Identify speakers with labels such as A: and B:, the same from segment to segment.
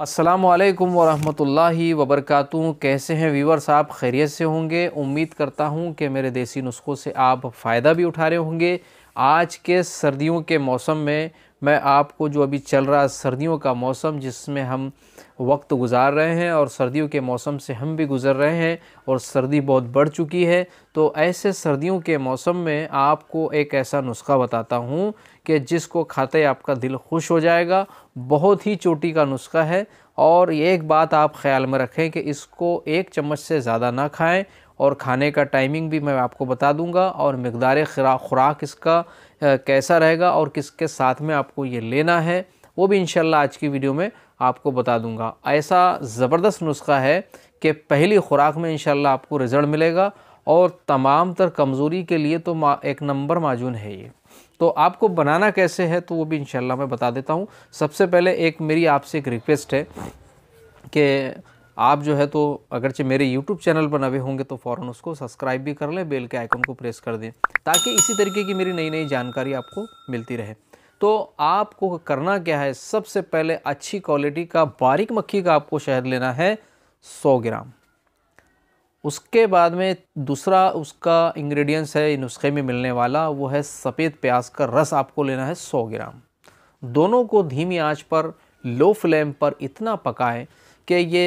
A: असलकम वालेकुम वबरक कैसे हैं व्यूवर्स आप खैरियत से होंगे उम्मीद करता हूं कि मेरे देसी नुस्खों से आप फ़ायदा भी उठा रहे होंगे आज के सर्दियों के मौसम में मैं आपको जो अभी चल रहा सर्दियों का मौसम जिसमें हम वक्त गुजार रहे हैं और सर्दियों के मौसम से हम भी गुज़र रहे हैं और सर्दी बहुत बढ़ चुकी है तो ऐसे सर्दियों के मौसम में आपको एक ऐसा नुस्खा बताता हूँ कि जिसको खाते आपका दिल खुश हो जाएगा बहुत ही चोटी का नुस्खा है और ये एक बात आप ख्याल में रखें कि इसको एक चम्मच से ज़्यादा ना खाएं और खाने का टाइमिंग भी मैं आपको बता दूंगा और मकदार ख़ुराक इसका कैसा रहेगा और किसके साथ में आपको ये लेना है वो भी इन आज की वीडियो में आपको बता दूंगा ऐसा ज़बरदस्त नुस्खा है कि पहली खुराक में इनशाला आपको रिज़ल्ट मिलेगा और तमाम तर कमज़ोरी के लिए तो एक नंबर माजून है ये तो आपको बनाना कैसे है तो वो भी इन मैं बता देता हूँ सबसे पहले एक मेरी आपसे एक रिक्वेस्ट है कि आप जो है तो अगरचे मेरे यूट्यूब चैनल पर नवे होंगे तो फ़ौरन उसको सब्सक्राइब भी कर लें बेल के आइकन को प्रेस कर दें ताकि इसी तरीके की मेरी नई नई जानकारी आपको मिलती रहे तो आपको करना क्या है सबसे पहले अच्छी क्वालिटी का बारीक मक्खी का आपको शहद लेना है सौ ग्राम उसके बाद में दूसरा उसका इंग्रेडिएंट्स है नुस्खे में मिलने वाला वो है सफ़ेद प्याज का रस आपको लेना है 100 ग्राम दोनों को धीमी आंच पर लो फ्लेम पर इतना पकाएं कि ये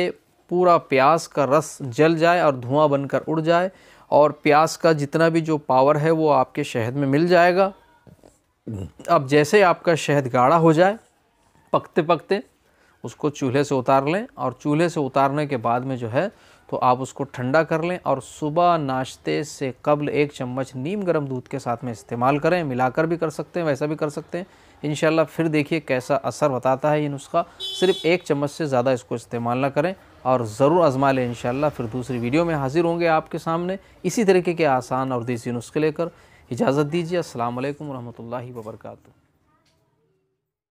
A: पूरा प्याज का रस जल जाए और धुआं बनकर उड़ जाए और प्याज का जितना भी जो पावर है वो आपके शहद में मिल जाएगा अब जैसे आपका शहद गाढ़ा हो जाए पकते पकते उसको चूल्हे से उतार लें और चूल्हे से उतारने के बाद में जो है तो आप उसको ठंडा कर लें और सुबह नाश्ते से कबल एक चम्मच नीम गर्म दूध के साथ में इस्तेमाल करें मिलाकर भी कर सकते हैं वैसा भी कर सकते हैं इन फिर देखिए कैसा असर बताता है ये नुस्खा सिर्फ एक चम्मच से ज़्यादा इसको इस्तेमाल ना करें और ज़रूर आज़मा लें इनशाला फिर दूसरी वीडियो में हाज़िर होंगे आपके सामने इसी तरीके के आसान और देसी नुस्खे लेकर इजाज़त दीजिए असल वरहमल वर्का